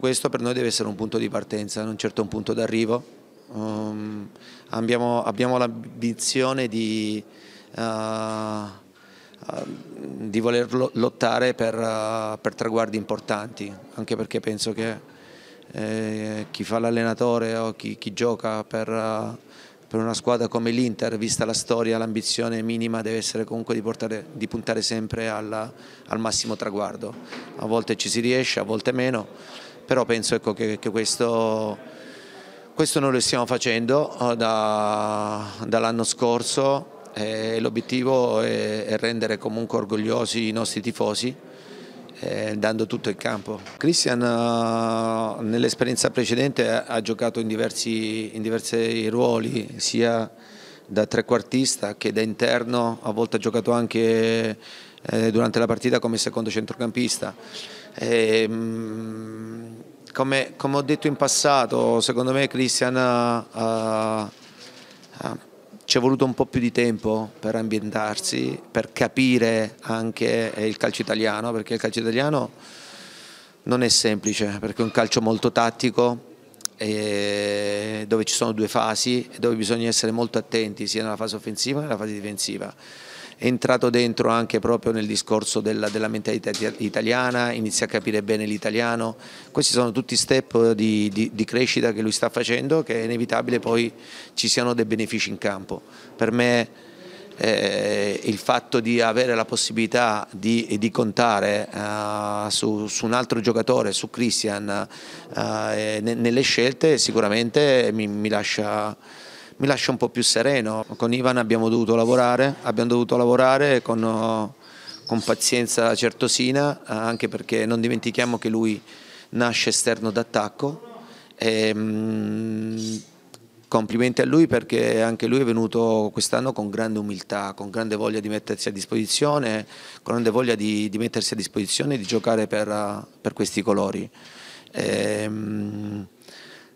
Questo per noi deve essere un punto di partenza, non certo un punto d'arrivo. Um, abbiamo, abbiamo l'ambizione di, uh, uh, di, voler lottare per, uh, per, traguardi importanti, anche perché penso che eh, chi fa l'allenatore o chi, chi gioca per, per, una squadra come l'Inter, vista la storia, l'ambizione minima deve essere comunque di, portare, di puntare sempre alla, al massimo traguardo. A volte ci si riesce, a volte meno però penso ecco, che, che questo, questo, noi lo stiamo facendo eh, da, dall'anno scorso e l'obiettivo è, è, rendere comunque orgogliosi i nostri tifosi eh, dando tutto il campo. Cristian eh, nell'esperienza precedente ha, ha giocato in diversi, in diversi ruoli, sia da trequartista che da interno, a volte ha giocato anche eh, durante la partita come secondo centrocampista. E, ehm, mh, come, come, ho detto in passato, secondo me Cristian uh, eh, uh, eh, ci è voluto un po' più di tempo per ambientarsi, per capire anche eh, il calcio italiano, perché il calcio italiano non è semplice, perché è un calcio molto tattico, dove ci sono due fasi, e dove bisogna essere molto attenti sia nella fase offensiva che nella fase difensiva entrato dentro anche proprio nel discorso della, della mentalità italiana, inizia a capire bene l'italiano, questi sono tutti step di, di, di crescita che lui sta facendo che è inevitabile poi ci siano dei benefici in campo. Per me eh, il fatto di avere la possibilità di, di contare eh, su, su, un altro giocatore, su Christian, eh, eh nelle scelte sicuramente mi, mi lascia mi lascia un po' più sereno. Con Ivan abbiamo dovuto lavorare, abbiamo dovuto lavorare con, con pazienza certosina, anche perché non dimentichiamo che lui nasce esterno d'attacco. Ehm, complimenti a lui perché anche lui è venuto quest'anno con grande umiltà, con grande voglia di mettersi a disposizione, con grande voglia di, di mettersi a disposizione e di giocare per, per questi colori. E, ehm,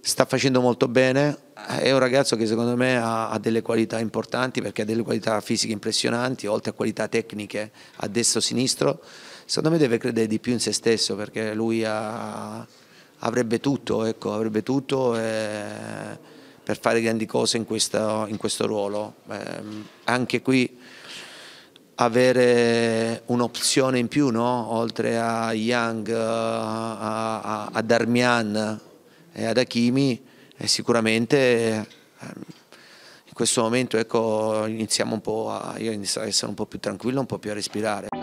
sta facendo molto bene, è un ragazzo che secondo me ha, ha, delle qualità importanti perché ha delle qualità fisiche impressionanti, oltre a qualità tecniche a destra e a sinistro, secondo me deve credere di più in se stesso perché lui ha, avrebbe tutto, ecco, avrebbe tutto eh, per fare grandi cose in questo, in questo ruolo. Eh, anche qui avere un'opzione in più, no? oltre a Young, eh, a, a, a Darmian, e eh, ad Hakimi eh, sicuramente eh, in questo momento ecco, iniziamo un po' a, io inizio a essere un po' più tranquillo, un po' più a respirare.